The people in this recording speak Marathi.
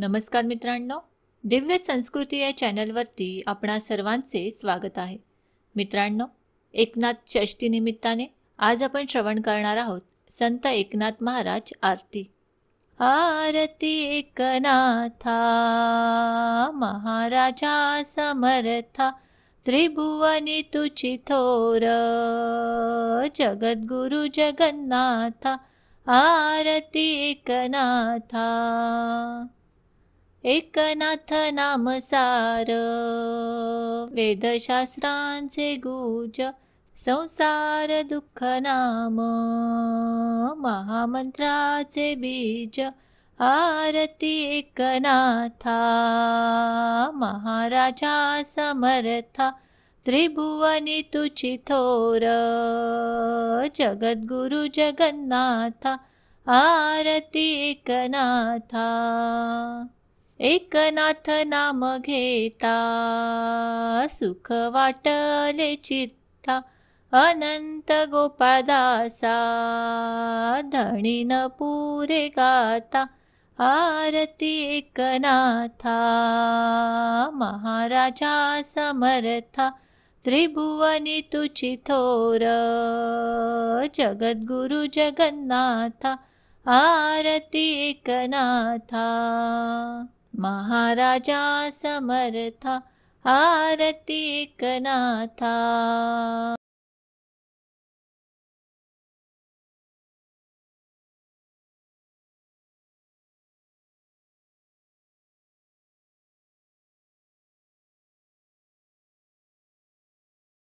नमस्कार मित्रांनो दिव्य संस्कृती या चॅनलवरती आपणा सर्वांचे स्वागत आहे मित्रांनो एकनाथ षष्टीनिमित्ताने आज आपण श्रवण करणार आहोत संत एकनाथ महाराज आरती आरती एकनाथा महाराजा समर्था त्रिभुवनी तुची थोर जगद्गुरु जगन्नाथा आरती एकनाथा एकनाथ नामसार वेदशास्त्रे गुज संसार दुःख नाम महामन्त्राचे बीज एकनाथा, महाराजा समर्था त्रिभुवनि जगद्गुरु जगन्नाथा आरती एकनाथा, एकनाथ नाम घेता सुख वाटले चित्ता अनंत गोपादासा धणीन पुरे गाता आरती एकनाथा महाराजा समर्था त्रिभुवनी तुची थोर जगद्गुरु जगन्नाथा आरती एकनाथा महाराजा आरती कनाथा